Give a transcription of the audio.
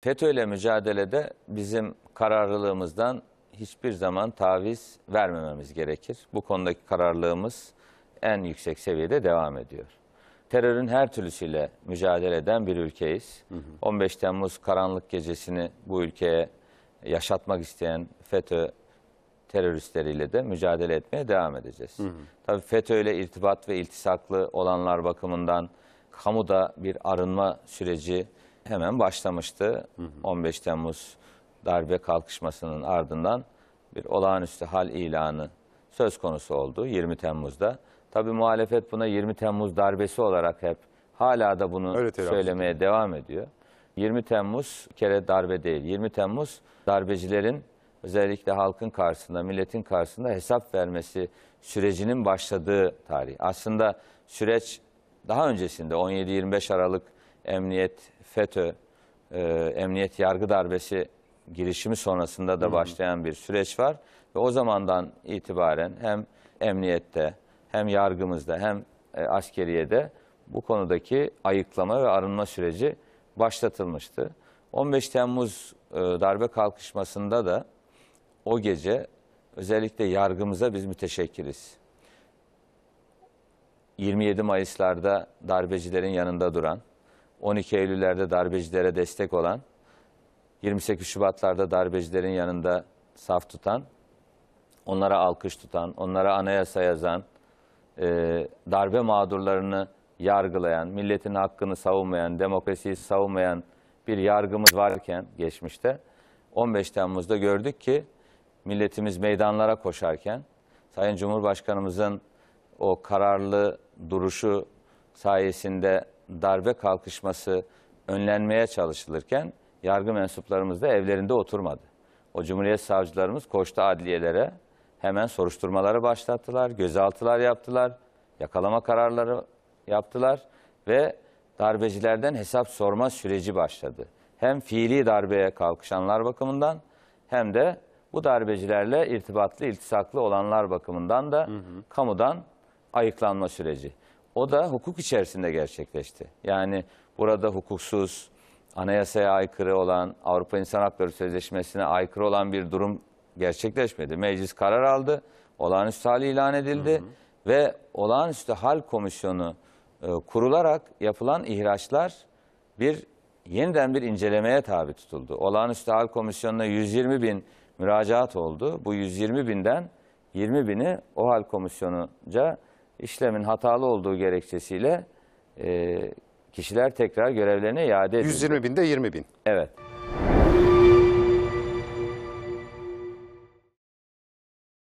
FETÖ'yle mücadelede bizim kararlılığımızdan hiçbir zaman taviz vermememiz gerekir. Bu konudaki kararlılığımız en yüksek seviyede devam ediyor. Terörün her türlüsüyle mücadele eden bir ülkeyiz. Hı hı. 15 Temmuz karanlık gecesini bu ülkeye yaşatmak isteyen FETÖ teröristleriyle de mücadele etmeye devam edeceğiz. Hı hı. Tabii FETÖ ile irtibat ve iltisaklı olanlar bakımından kamuda bir arınma süreci hemen başlamıştı. Hı hı. 15 Temmuz darbe kalkışmasının ardından bir olağanüstü hal ilanı söz konusu oldu 20 Temmuz'da. Tabii muhalefet buna 20 Temmuz darbesi olarak hep hala da bunu Öyle söylemeye ediyor. devam ediyor. 20 Temmuz kere darbe değil. 20 Temmuz darbecilerin özellikle halkın karşısında, milletin karşısında hesap vermesi sürecinin başladığı tarih. Aslında süreç daha öncesinde 17-25 Aralık emniyet FETÖ, e, emniyet yargı darbesi girişimi sonrasında da başlayan bir süreç var. Ve o zamandan itibaren hem emniyette hem yargımızda hem e, askeriyede bu konudaki ayıklama ve arınma süreci başlatılmıştı. 15 Temmuz e, darbe kalkışmasında da o gece özellikle yargımıza biz müteşekkiriz. 27 Mayıs'larda darbecilerin yanında duran, 12 Eylül'lerde darbecilere destek olan, 28 Şubat'larda darbecilerin yanında saf tutan, onlara alkış tutan, onlara anayasa yazan, e, darbe mağdurlarını yargılayan, milletin hakkını savunmayan, demokrasiyi savunmayan bir yargımız varken geçmişte 15 Temmuz'da gördük ki milletimiz meydanlara koşarken Sayın Cumhurbaşkanımızın o kararlı duruşu sayesinde darbe kalkışması önlenmeye çalışılırken yargı mensuplarımız da evlerinde oturmadı. O Cumhuriyet savcılarımız koştu adliyelere. Hemen soruşturmaları başlattılar, gözaltılar yaptılar, yakalama kararları yaptılar ve darbecilerden hesap sorma süreci başladı. Hem fiili darbeye kalkışanlar bakımından hem de bu darbecilerle irtibatlı, iltisaklı olanlar bakımından da hı hı. kamudan ayıklanma süreci. O da hukuk içerisinde gerçekleşti. Yani burada hukuksuz, anayasaya aykırı olan, Avrupa İnsan Hakları Sözleşmesi'ne aykırı olan bir durum gerçekleşmedi. Meclis karar aldı, olağanüstü hal ilan edildi hı hı. ve olağanüstü hal komisyonu e, kurularak yapılan ihraçlar bir yeniden bir incelemeye tabi tutuldu. Olağanüstü hal komisyonuna 120 bin müracaat oldu. Bu 120 binden 20 bini o hal komisyonuca işlemin hatalı olduğu gerekçesiyle e, kişiler tekrar görevlerine iade edildi. 120 binde 20 bin. Evet.